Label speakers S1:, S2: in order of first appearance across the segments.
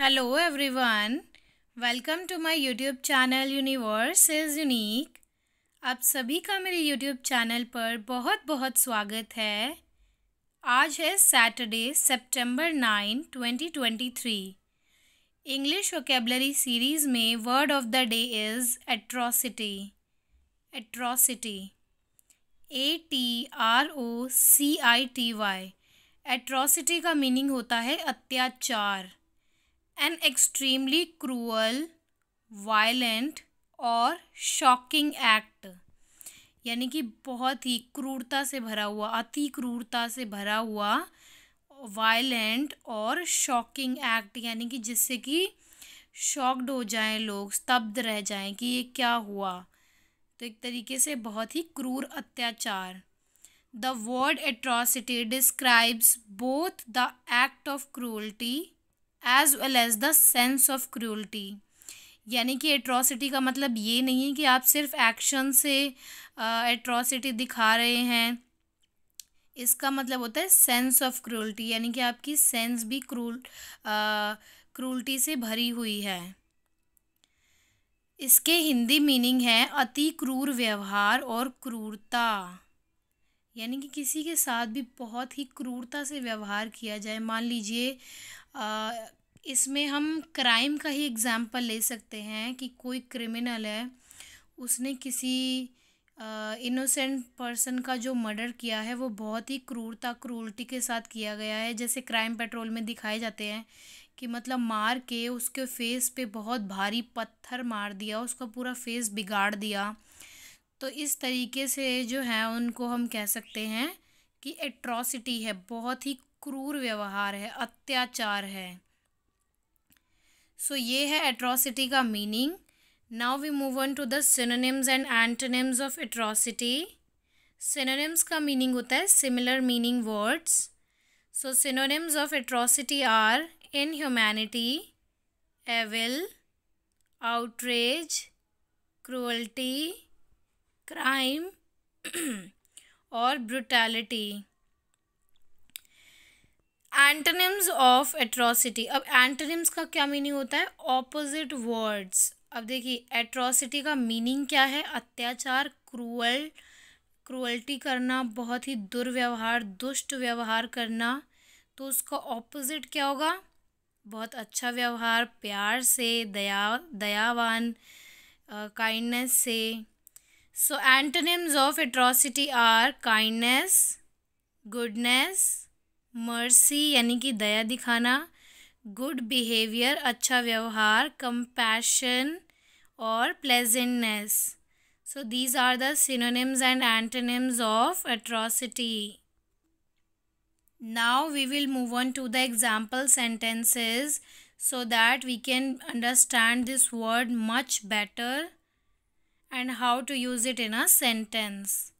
S1: Hello everyone welcome to my YouTube channel universe is unique आप सभी का मेरे यूट्यूब चैनल पर बहुत बहुत स्वागत है आज है Saturday September twenty three English vocabulary series में word of the day is atrocity atrocity A T R O C I T Y atrocity का मीनिंग होता है अत्याचार एन एक्सट्रीमली क्रूअल वायलेंट और शॉकिंग एक्ट यानी कि बहुत ही क्रूरता से भरा हुआ अति क्रूरता से भरा हुआ वायलेंट और शॉकिंग एक्ट यानी कि जिससे कि शॉक्ड हो जाएं लोग स्तब्ध रह जाएं कि ये क्या हुआ तो एक तरीके से बहुत ही क्रूर अत्याचार the word atrocity describes both the act of cruelty as well as the sense of cruelty यानी कि एट्रॉसिटी का मतलब ये नहीं है कि आप सिर्फ एक्शन से एट्रॉसिटी दिखा रहे हैं इसका मतलब होता है सेंस ऑफ क्रूल्टी यानी कि आपकी सेंस भी क्रूल क्रूल्टी से भरी हुई है इसके हिंदी मीनिंग है अति क्रूर व्यवहार और क्रूरता यानी कि किसी के साथ भी बहुत ही क्रूरता से व्यवहार किया जाए मान लीजिए इसमें हम क्राइम का ही एग्ज़ाम्पल ले सकते हैं कि कोई क्रिमिनल है उसने किसी इनोसेंट पर्सन का जो मर्डर किया है वो बहुत ही क्रूरता क्रूरटी के साथ किया गया है जैसे क्राइम पेट्रोल में दिखाए जाते हैं कि मतलब मार के उसके फेस पे बहुत भारी पत्थर मार दिया उसका पूरा फेस बिगाड़ दिया तो इस तरीके से जो है उनको हम कह सकते हैं कि एट्रॉसिटी है बहुत ही क्रूर व्यवहार है अत्याचार है सो so, ये है एट्रॉसिटी का meaning now we move on to the synonyms and antonyms of atrocity synonyms का मीनिंग होता है similar meaning words so synonyms of atrocity are inhumanity evil outrage cruelty crime और ब्रुटैलिटी एंटनिम्स ऑफ एट्रॉसिटी अब antonyms का क्या meaning होता है opposite words अब देखिए एट्रॉसिटी का मीनिंग क्या है अत्याचार क्रूअल क्रूअल्टी करना बहुत ही दुर्व्यवहार दुष्ट व्यवहार करना तो उसका ऑपोजिट क्या होगा बहुत अच्छा व्यवहार प्यार से दया दयावान काइंडनेस से So antonyms of atrocity are kindness, goodness, mercy यानी कि दया दिखाना good behaviour, अच्छा व्यवहार compassion, और pleasantness. So these are the synonyms and antonyms of atrocity. Now we will move on to the example sentences so that we can understand this word much better. and how to use it in a sentence.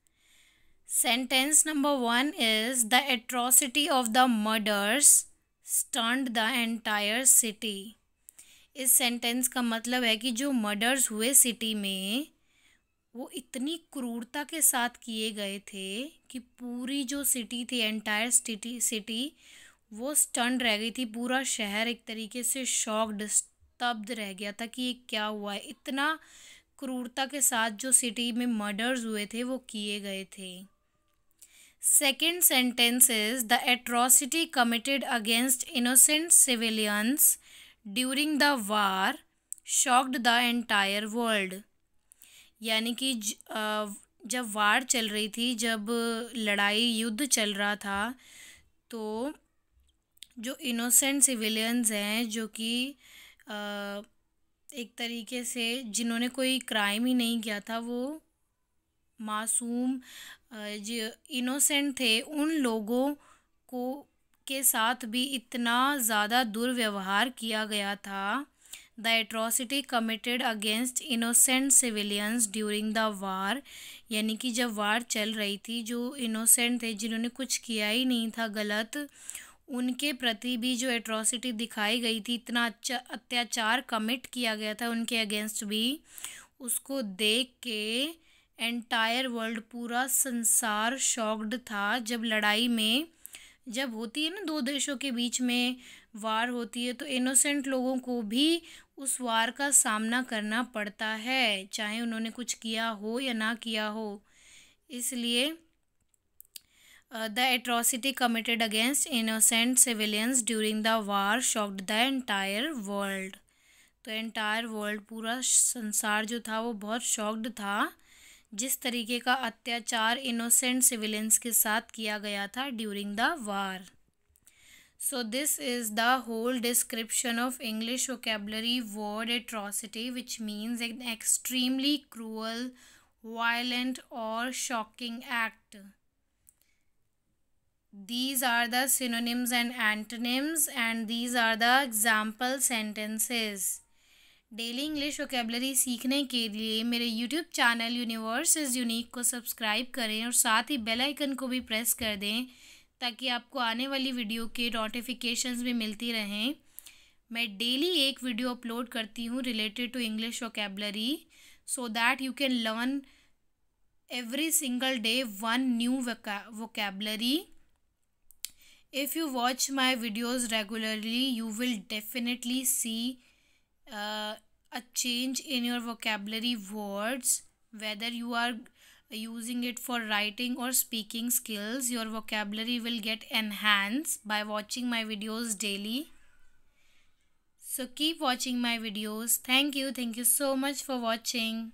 S1: Sentence number 1 is the atrocity of the murders stunned the entire city. इस sentence का मतलब है कि जो murders हुए city में वो इतनी क्रूरता के साथ किए गए थे कि पूरी जो सिटी थी एंटायर सिटी सिटी वो स्टन रह गई थी पूरा शहर एक तरीके से शॉक स्तब्ध रह गया था कि ये क्या हुआ है इतना क्रूरता के साथ जो सिटी में मर्डर्स हुए थे वो किए गए थे second sentence is the atrocity committed against innocent civilians during the war shocked the entire world यानी कि जब वार चल रही थी जब लड़ाई युद्ध चल रहा था तो जो इनोसेंट सिविलियंस हैं जो कि एक तरीके से जिन्होंने कोई क्राइम ही नहीं किया था वो मासूम जो इनोसेंट थे उन लोगों को के साथ भी इतना ज़्यादा दुर्व्यवहार किया गया था the atrocity committed against innocent civilians during the war यानी कि जब वार चल रही थी जो इनोसेंट थे जिन्होंने कुछ किया ही नहीं था गलत उनके प्रति भी जो एट्रॉसिटी दिखाई गई थी इतना अच्छा अत्याचार कमिट किया गया था उनके अगेंस्ट भी उसको देख के एंटायर वर्ल्ड पूरा संसार शॉक्ड था जब लड़ाई में जब होती है ना दो देशों के बीच में वार होती है तो इनोसेंट लोगों को भी उस वार का सामना करना पड़ता है चाहे उन्होंने कुछ किया हो या ना किया हो इसलिए the atrocity committed against innocent civilians during the war shocked the entire world तो एंटायर वर्ल्ड पूरा संसार जो था वो बहुत शॉक्ड था जिस तरीके का अत्याचार इनोसेंट सिविलियंस के साथ किया गया था during the war so this is the whole description of English vocabulary word atrocity which means an extremely cruel violent और shocking act these are the synonyms and antonyms and these are the example sentences daily English vocabulary सीखने के लिए मेरे YouTube channel universe is unique को subscribe करें और साथ ही bell icon को भी प्रेस कर दें ताकि आपको आने वाली वीडियो के नोटिफिकेशन भी मिलती रहें मैं डेली एक वीडियो अपलोड करती हूँ related to English vocabulary so that you can learn every single day one new vocabulary if you watch my videos regularly you will definitely see uh, a change in your vocabulary words whether you are using it for writing or speaking skills your vocabulary will get enhanced by watching my videos daily so keep watching my videos thank you thank you so much for watching